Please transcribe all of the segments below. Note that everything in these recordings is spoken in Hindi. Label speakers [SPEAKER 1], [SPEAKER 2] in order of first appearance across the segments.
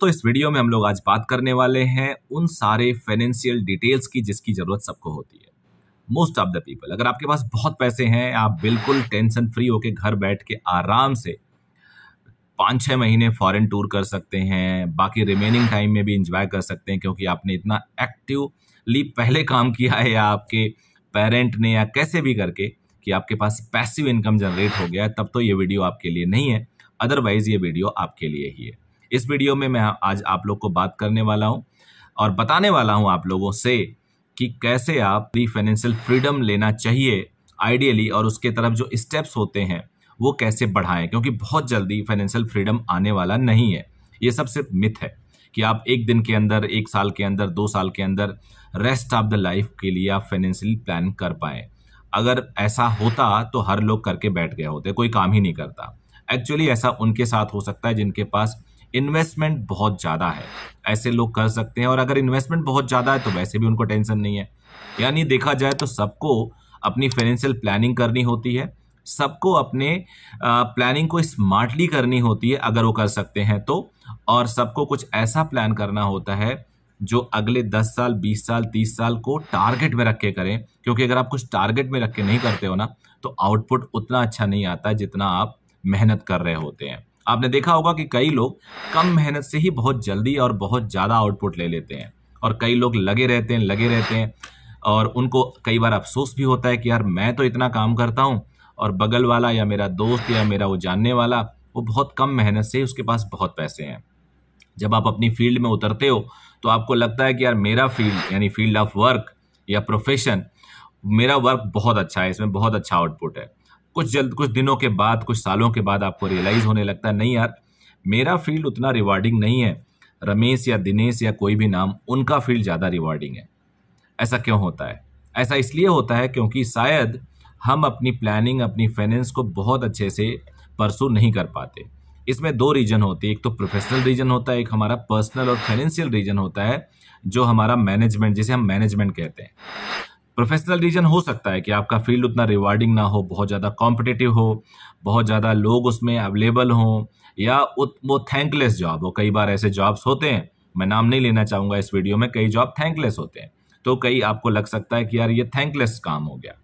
[SPEAKER 1] दोस्तों इस वीडियो में हम लोग आज बात करने वाले हैं उन सारे फाइनेंशियल डिटेल्स की जिसकी जरूरत सबको होती है मोस्ट ऑफ द पीपल अगर आपके पास बहुत पैसे हैं आप बिल्कुल टेंशन फ्री होकर घर बैठ के आराम से पाँच छः महीने फॉरेन टूर कर सकते हैं बाकी रिमेनिंग टाइम में भी इंजॉय कर सकते हैं क्योंकि आपने इतना एक्टिवली पहले काम किया है या आपके पेरेंट ने या कैसे भी करके कि आपके पास पैसिव इनकम जनरेट हो गया तब तो ये वीडियो आपके लिए नहीं है अदरवाइज़ ये वीडियो आपके लिए ही है इस वीडियो में मैं आज आप लोग को बात करने वाला हूँ और बताने वाला हूँ आप लोगों से कि कैसे आप प्री फाइनेंशियल फ्रीडम लेना चाहिए आइडियली और उसके तरफ जो स्टेप्स होते हैं वो कैसे बढ़ाएं क्योंकि बहुत जल्दी फाइनेंशियल फ्रीडम आने वाला नहीं है ये सब सिर्फ मिथ है कि आप एक दिन के अंदर एक साल के अंदर दो साल के अंदर रेस्ट ऑफ द लाइफ के लिए आप फाइनेंशियल प्लान कर पाएँ अगर ऐसा होता तो हर लोग करके बैठ गए होते कोई काम ही नहीं करता एक्चुअली ऐसा उनके साथ हो सकता है जिनके पास इन्वेस्टमेंट बहुत ज़्यादा है ऐसे लोग कर सकते हैं और अगर इन्वेस्टमेंट बहुत ज़्यादा है तो वैसे भी उनको टेंशन नहीं है यानी देखा जाए तो सबको अपनी फाइनेंशियल प्लानिंग करनी होती है सबको अपने प्लानिंग को स्मार्टली करनी होती है अगर वो कर सकते हैं तो और सबको कुछ ऐसा प्लान करना होता है जो अगले 10 साल 20 साल 30 साल को टारगेट में रख के करें क्योंकि अगर आप कुछ टारगेट में रख के नहीं करते हो ना तो आउटपुट उतना अच्छा नहीं आता जितना आप मेहनत कर रहे होते हैं आपने देखा होगा कि कई लोग कम मेहनत से ही बहुत जल्दी और बहुत ज़्यादा आउटपुट ले लेते हैं और कई लोग लगे रहते हैं लगे रहते हैं और उनको कई बार अफसोस भी होता है कि यार मैं तो इतना काम करता हूँ और बगल वाला या मेरा दोस्त या मेरा वो जानने वाला वो बहुत कम मेहनत से उसके पास बहुत पैसे हैं जब आप अपनी फील्ड में उतरते हो तो आपको लगता है कि यार मेरा फील्ड यानी फील्ड ऑफ वर्क या प्रोफेशन मेरा वर्क बहुत अच्छा है इसमें बहुत अच्छा आउटपुट है कुछ जल्द कुछ दिनों के बाद कुछ सालों के बाद आपको रियलाइज़ होने लगता है नहीं यार मेरा फील्ड उतना रिवार्डिंग नहीं है रमेश या दिनेश या कोई भी नाम उनका फील्ड ज़्यादा रिवार्डिंग है ऐसा क्यों होता है ऐसा इसलिए होता है क्योंकि शायद हम अपनी प्लानिंग अपनी फाइनेंस को बहुत अच्छे से परसू नहीं कर पाते इसमें दो रीजन होते हैं एक तो प्रोफेशनल रीजन होता है एक हमारा पर्सनल और फाइनेंशियल रीजन होता है जो हमारा मैनेजमेंट जिसे हम मैनेजमेंट कहते हैं प्रोफेशनल रीजन हो सकता है कि आपका फील्ड उतना रिवार्डिंग ना हो बहुत ज़्यादा कॉम्पिटेटिव हो बहुत ज़्यादा लोग उसमें अवेलेबल हों या वो थैंकलेस जॉब हो कई बार ऐसे जॉब्स होते हैं मैं नाम नहीं लेना चाहूँगा इस वीडियो में कई जॉब थैंकलेस होते हैं तो कई आपको लग सकता है कि यार ये थैंकलेस काम हो गया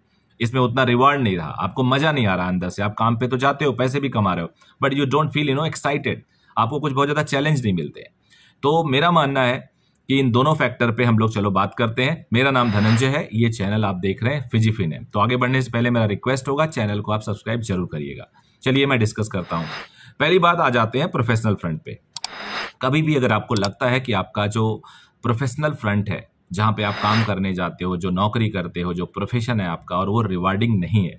[SPEAKER 1] इसमें उतना रिवार्ड नहीं रहा आपको मजा नहीं आ रहा अंदर से आप काम पे तो जाते हो पैसे भी कमा रहे हो but you don't feel you know excited आपको कुछ बहुत ज़्यादा चैलेंज नहीं मिलते तो मेरा मानना है कि इन दोनों फैक्टर पे हम लोग चलो बात करते हैं मेरा नाम धनंजय है ये चैनल आप देख रहे हैं फिजीफिन है तो आगे बढ़ने से पहले मेरा रिक्वेस्ट होगा चैनल को आप सब्सक्राइब जरूर करिएगा चलिए मैं डिस्कस करता हूँ पहली बात आ जाते हैं प्रोफेशनल फ्रंट पे कभी भी अगर आपको लगता है कि आपका जो प्रोफेशनल फ्रंट है जहाँ पे आप काम करने जाते हो जो नौकरी करते हो जो प्रोफेशन है आपका और वो रिवार्डिंग नहीं है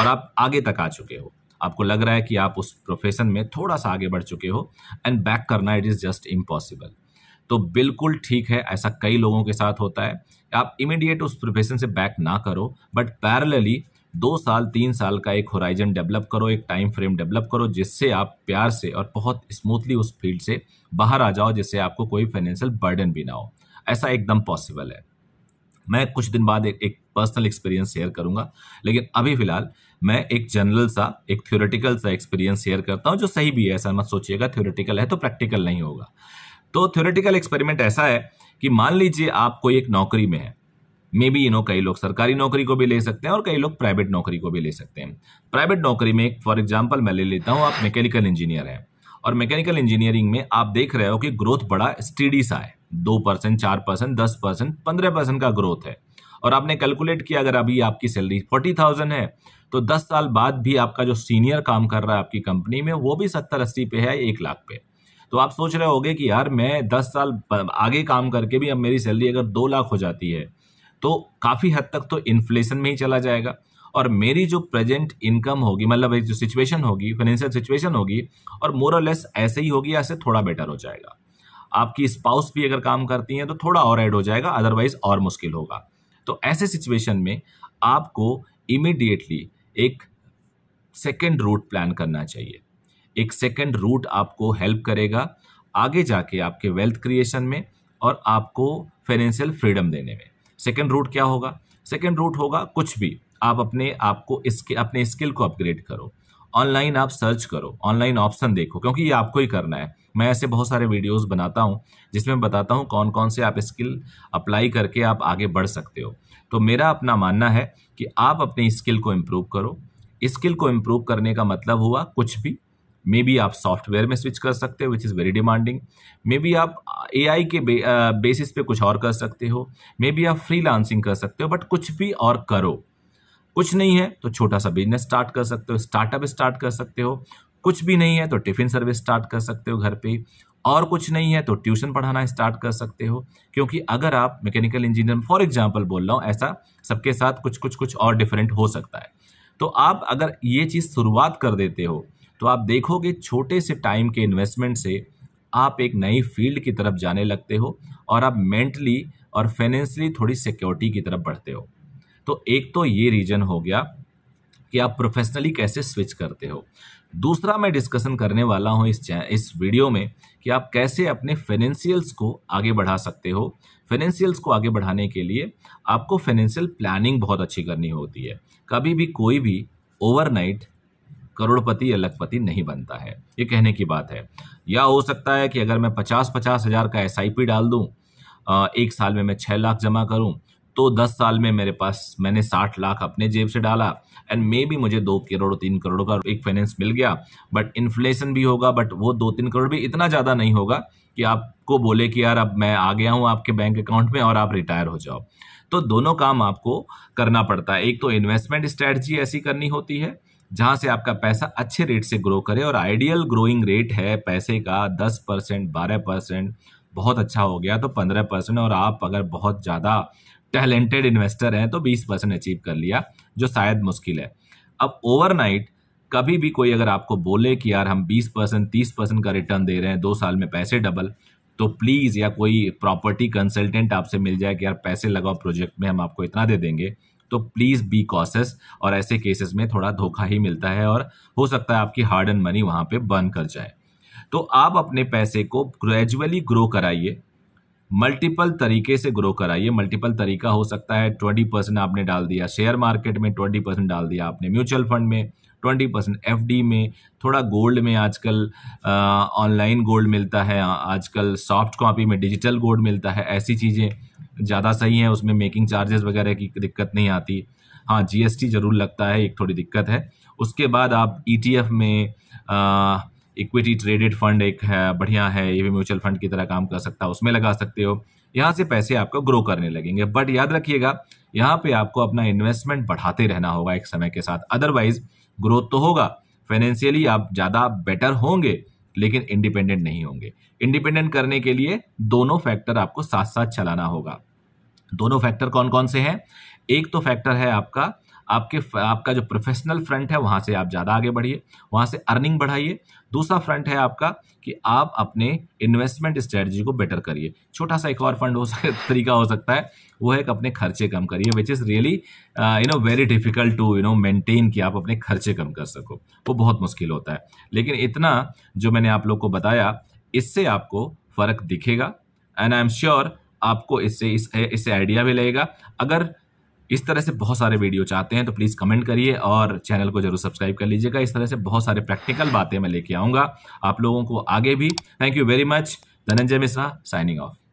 [SPEAKER 1] और आप आगे तक आ चुके हो आपको लग रहा है कि आप उस प्रोफेशन में थोड़ा सा आगे बढ़ चुके हो एंड बैक करना इट इज़ जस्ट इम्पॉसिबल तो बिल्कुल ठीक है ऐसा कई लोगों के साथ होता है आप इमीडिएट उस प्रोफेशन से बैक ना करो बट पैरेलली दो साल तीन साल का एक होराइजन डेवलप करो एक टाइम फ्रेम डेवलप करो जिससे आप प्यार से और बहुत स्मूथली उस फील्ड से बाहर आ जाओ जिससे आपको कोई फाइनेंशियल बर्डन भी ना हो ऐसा एकदम पॉसिबल है मैं कुछ दिन बाद एक, एक पर्सनल एक्सपीरियंस शेयर करूंगा लेकिन अभी फिलहाल मैं एक जनरल सा एक थ्योरेटिकल सा एक्सपीरियंस शेयर करता हूँ जो सही भी है ऐसा मत सोचिएगा थ्योरेटिकल है तो प्रैक्टिकल नहीं होगा तो थ्योरेटिकल एक्सपेरिमेंट ऐसा है कि मान लीजिए आप कोई एक नौकरी में है मे बी यू नो कई लोग सरकारी नौकरी को भी ले सकते हैं और कई लोग प्राइवेट नौकरी को भी ले सकते हैं प्राइवेट नौकरी में फॉर एग्जाम्पल मैं ले लेता हूँ आप मैकेनिकल इंजीनियर हैं और मैकेनिकल इंजीनियरिंग में आप देख रहे हो कि ग्रोथ बड़ा स्टडी सा है दो परसेंट चार परसेंट दस परसेंट पंद्रह परसेंट का ग्रोथ है और आपने कैलकुलेट किया अगर अभी आपकी सैलरी फोर्टी थाउजेंड है तो दस साल बाद भी आपका जो सीनियर काम कर रहा है आपकी कंपनी में वो भी सत्तर अस्सी पे है एक लाख पे तो आप सोच रहे होगे कि यार मैं दस साल आगे काम करके भी अब मेरी सैलरी अगर दो लाख हो जाती है तो काफ़ी हद तक तो इन्फ्लेशन में ही चला जाएगा और मेरी जो प्रेजेंट इनकम होगी मतलब जो सिचुएशन होगी फाइनेंशियल सिचुएशन होगी और मोर और लेस ऐसे ही होगी ऐसे थोड़ा बेटर हो जाएगा आपकी स्पाउस भी अगर काम करती हैं तो थोड़ा और ऐड हो जाएगा अदरवाइज और मुश्किल होगा तो ऐसे सिचुएशन में आपको इमिडिएटली एक सेकेंड रूट प्लान करना चाहिए एक सेकेंड रूट आपको हेल्प करेगा आगे जाके आपके वेल्थ क्रिएशन में और आपको फाइनेंशियल फ्रीडम देने में सेकेंड रूट क्या होगा सेकेंड रूट होगा कुछ भी आप अपने आप को इसके अपने स्किल को अपग्रेड करो ऑनलाइन आप सर्च करो ऑनलाइन ऑप्शन देखो क्योंकि ये आपको ही करना है मैं ऐसे बहुत सारे वीडियोस बनाता हूँ जिसमें बताता हूँ कौन कौन से आप स्किल अप्लाई करके आप आगे बढ़ सकते हो तो मेरा अपना मानना है कि आप अपने स्किल को इम्प्रूव करो स्किल को इम्प्रूव करने का मतलब हुआ कुछ भी मे बी आप सॉफ्टवेयर में स्विच कर सकते हो which is very demanding maybe आप ए के बे, आ, बेसिस पे कुछ और कर सकते हो मे बी आप फ्री कर सकते हो बट कुछ भी और करो कुछ नहीं है तो छोटा सा बिजनेस स्टार्ट कर सकते हो स्टार्टअप स्टार्ट कर सकते हो कुछ भी नहीं है तो टिफ़िन सर्विस स्टार्ट कर सकते हो घर पे और कुछ नहीं है तो ट्यूशन पढ़ाना स्टार्ट कर सकते हो क्योंकि अगर आप मैकेनिकल इंजीनियर फॉर एग्जाम्पल बोल रहा हूँ ऐसा सबके साथ कुछ कुछ कुछ और डिफरेंट हो सकता है तो आप अगर ये चीज़ शुरुआत कर देते हो तो आप देखोगे छोटे से टाइम के इन्वेस्टमेंट से आप एक नई फील्ड की तरफ जाने लगते हो और आप मेंटली और फाइनेंशियली थोड़ी सिक्योरिटी की तरफ बढ़ते हो तो एक तो ये रीजन हो गया कि आप प्रोफेशनली कैसे स्विच करते हो दूसरा मैं डिस्कशन करने वाला हूँ इस इस वीडियो में कि आप कैसे अपने फाइनेंशियल्स को आगे बढ़ा सकते हो फाइनेंशियल्स को आगे बढ़ाने के लिए आपको फाइनेंशियल प्लानिंग बहुत अच्छी करनी होती है कभी भी कोई भी ओवरनाइट करोड़पति या लखपति नहीं बनता है ये कहने की बात है या हो सकता है कि अगर मैं पचास पचास हज़ार का एस डाल दूँ एक साल में मैं छः लाख जमा करूँ तो दस साल में मेरे पास मैंने साठ लाख अपने जेब से डाला एंड मे भी मुझे दो करोड़ तीन करोड़ का एक फाइनेंस मिल गया बट इन्फ्लेशन भी होगा बट वो दो तीन करोड़ भी इतना ज़्यादा नहीं होगा कि आपको बोले कि यार अब मैं आ गया हूँ आपके बैंक अकाउंट में और आप रिटायर हो जाओ तो दोनों काम आपको करना पड़ता है एक तो इन्वेस्टमेंट स्ट्रैटी ऐसी करनी होती है जहां से आपका पैसा अच्छे रेट से ग्रो करे और आइडियल ग्रोइंग रेट है पैसे का दस परसेंट बारह परसेंट बहुत अच्छा हो गया तो पंद्रह परसेंट और आप अगर बहुत ज़्यादा टैलेंटेड इन्वेस्टर हैं तो बीस परसेंट अचीव कर लिया जो शायद मुश्किल है अब ओवरनाइट कभी भी कोई अगर आपको बोले कि यार हम बीस परसेंट तीस परसेंट का रिटर्न दे रहे हैं दो साल में पैसे डबल तो प्लीज़ या कोई प्रॉपर्टी कंसल्टेंट आपसे मिल जाए कि यार पैसे लगाओ प्रोजेक्ट में हम आपको इतना दे देंगे तो प्लीज़ बी कॉसेस और ऐसे केसेस में थोड़ा धोखा ही मिलता है और हो सकता है आपकी हार्ड एंड मनी वहां पर बर्न कर जाए तो आप अपने पैसे को ग्रेजुअली ग्रो कराइए मल्टीपल तरीके से ग्रो कराइए मल्टीपल तरीका हो सकता है ट्वेंटी परसेंट आपने डाल दिया शेयर मार्केट में ट्वेंटी परसेंट डाल दिया आपने म्यूचुअल फंड में ट्वेंटी परसेंट एफ में थोड़ा गोल्ड में आजकल ऑनलाइन गोल्ड मिलता है आजकल सॉफ्ट कॉपी में डिजिटल गोल्ड मिलता है ऐसी चीज़ें ज़्यादा सही है उसमें मेकिंग चार्जेस वगैरह की दिक्कत नहीं आती हाँ जीएसटी ज़रूर लगता है एक थोड़ी दिक्कत है उसके बाद आप ईटीएफ e में इक्विटी ट्रेडेड फंड एक है बढ़िया है ये भी म्यूचुअल फंड की तरह काम कर सकता है उसमें लगा सकते हो यहाँ से पैसे आपको ग्रो करने लगेंगे बट याद रखिएगा यहाँ पे आपको अपना इन्वेस्टमेंट बढ़ाते रहना होगा एक समय के साथ अदरवाइज ग्रोथ तो होगा फाइनेंशियली आप ज़्यादा बेटर होंगे लेकिन इंडिपेंडेंट नहीं होंगे इंडिपेंडेंट करने के लिए दोनों फैक्टर आपको साथ साथ चलाना होगा दोनों फैक्टर कौन कौन से हैं एक तो फैक्टर है आपका आपके आपका जो प्रोफेशनल फ्रंट है वहाँ से आप ज़्यादा आगे बढ़िए वहाँ से अर्निंग बढ़ाइए दूसरा फ्रंट है आपका कि आप अपने इन्वेस्टमेंट स्ट्रेटजी को बेटर करिए छोटा सा एक और फंड हो तरीका हो सकता है वो है कि अपने खर्चे कम करिए which is really you know very difficult to you know maintain कि आप अपने खर्चे कम कर सको वो बहुत मुश्किल होता है लेकिन इतना जो मैंने आप लोग को बताया इससे आपको फ़र्क दिखेगा एंड आई एम श्योर आपको इससे इस इससे आइडिया भी लगेगा अगर इस तरह से बहुत सारे वीडियो चाहते हैं तो प्लीज़ कमेंट करिए और चैनल को जरूर सब्सक्राइब कर लीजिएगा इस तरह से बहुत सारे प्रैक्टिकल बातें मैं लेके आऊँगा आप लोगों को आगे भी thank you very much Dhananjay Mishra signing of